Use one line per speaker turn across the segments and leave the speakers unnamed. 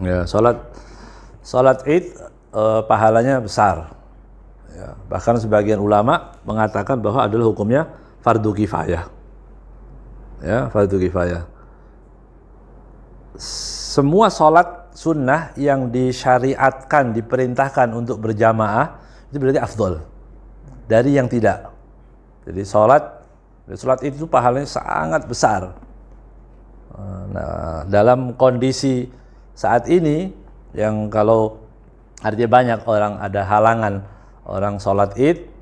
Ya, salat salat Id e, pahalanya besar. Ya, bahkan sebagian ulama mengatakan bahwa adalah hukumnya fardu kifayah. Ya, fardu kifayah. Semua salat sunnah yang disyariatkan, diperintahkan untuk berjamaah itu berarti afdol dari yang tidak. Jadi salat salat itu pahalanya sangat besar. Nah, dalam kondisi saat ini yang kalau artinya banyak orang ada halangan orang sholat id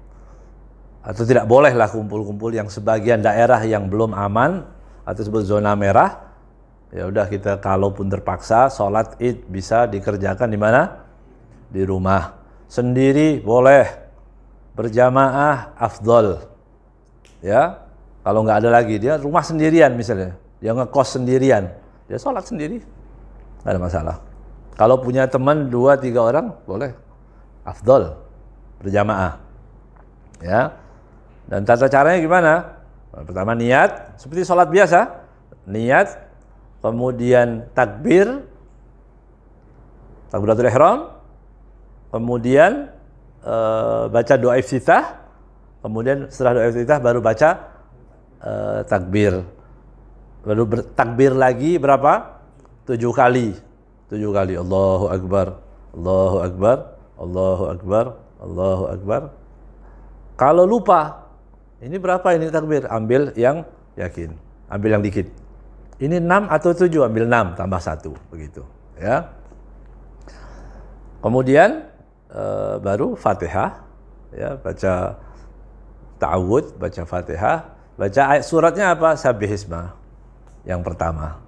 atau tidak bolehlah kumpul-kumpul yang sebagian daerah yang belum aman atau sebut zona merah ya udah kita kalaupun terpaksa sholat id bisa dikerjakan di mana di rumah sendiri boleh berjamaah afdol ya kalau nggak ada lagi dia rumah sendirian misalnya dia ngekos sendirian dia sholat sendiri tidak ada masalah. Kalau punya teman dua tiga orang boleh, afdol berjamaah, ya. Dan tata caranya gimana? Pertama niat, seperti sholat biasa, niat, kemudian takbir, takbiratul ihram, kemudian e, baca doa iftitah, kemudian setelah doa iftitah baru baca e, takbir. Baru ber, takbir lagi berapa? tujuh kali. Tujuh kali. Allahu Akbar. Allahu Akbar. Allahu Akbar. Allahu Akbar. Kalau lupa, ini berapa ini takbir? Ambil yang yakin. Ambil yang dikit. Ini enam atau tujuh ambil enam tambah satu begitu, ya. Kemudian e, baru Fatihah ya, baca ta'awud, baca Fatihah, baca ayat suratnya apa? sabihisma yang pertama.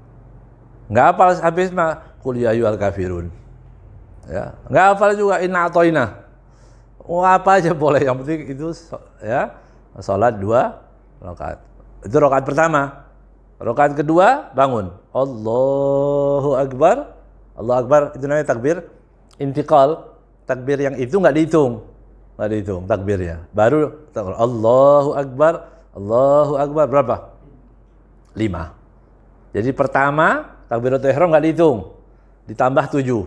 Nggak hafal habis mah kuliah yual ya kafirun. Ya, nggak hafal juga inna atoina. Oh, apa aja boleh yang penting itu ya sholat dua rakaat. Itu rakaat pertama. Rakaat kedua bangun. Allahu akbar. Allahu akbar itu namanya takbir intikal. Takbir yang itu nggak dihitung. Nggak dihitung takbirnya. Baru takbir. Allahu akbar. Allahu akbar berapa? Lima. Jadi pertama Takbiratul ihram nggak dihitung. Ditambah tujuh.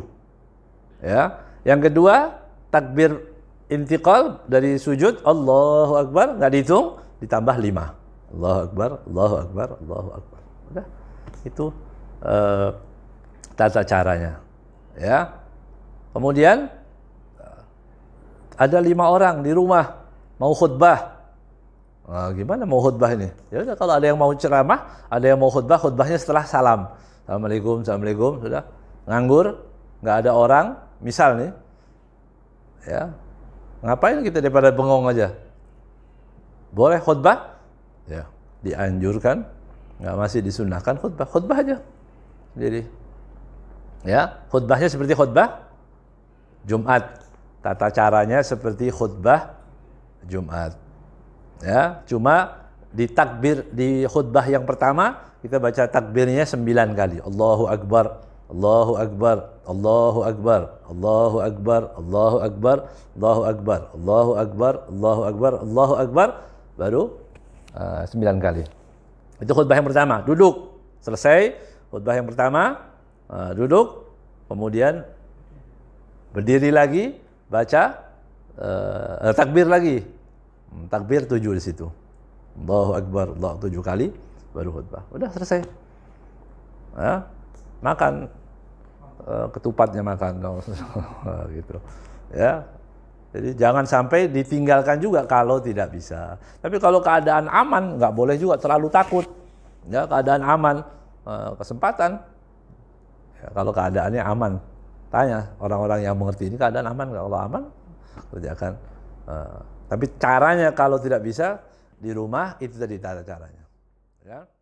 Ya. Yang kedua, takbir intikal dari sujud Allahu Akbar nggak dihitung ditambah lima Allahu Akbar Allahu Akbar Allahu Akbar udah itu uh, tata caranya ya kemudian ada lima orang di rumah mau khutbah nah, gimana mau khutbah ini ya udah kalau ada yang mau ceramah ada yang mau khutbah khutbahnya setelah salam Assalamualaikum, Assalamualaikum, sudah. Nganggur, nggak ada orang, misal nih. Ya. Ngapain kita daripada bengong aja? Boleh khutbah? Ya, dianjurkan. Nggak masih disunahkan khutbah. Khutbah aja. Jadi, ya, khutbahnya seperti khutbah Jumat. Tata caranya seperti khutbah Jumat. Ya, cuma di takbir di khutbah yang pertama kita baca takbirnya sembilan kali. Allahu Akbar, Allahu Akbar, Allahu Akbar, Allahu Akbar, Allahu Akbar, Allahu Akbar, Allahu Akbar, Allahu Akbar, Allahu Akbar, baru uh, sembilan kali. Itu khutbah yang pertama, duduk. Selesai khutbah yang pertama, uh, duduk, kemudian berdiri lagi, baca uh, takbir lagi. Hmm, takbir tujuh di situ. Allahu Akbar, Allah tujuh kali baru khutbah. Udah selesai. Ya, makan eh, ketupatnya makan dong gitu. Ya. Jadi jangan sampai ditinggalkan juga kalau tidak bisa. Tapi kalau keadaan aman nggak boleh juga terlalu takut. Ya, keadaan aman eh, kesempatan. Ya, kalau keadaannya aman, tanya orang-orang yang mengerti ini keadaan aman nggak? Kalau aman kerjakan. Uh, tapi caranya kalau tidak bisa di rumah itu tadi cara caranya. Ya.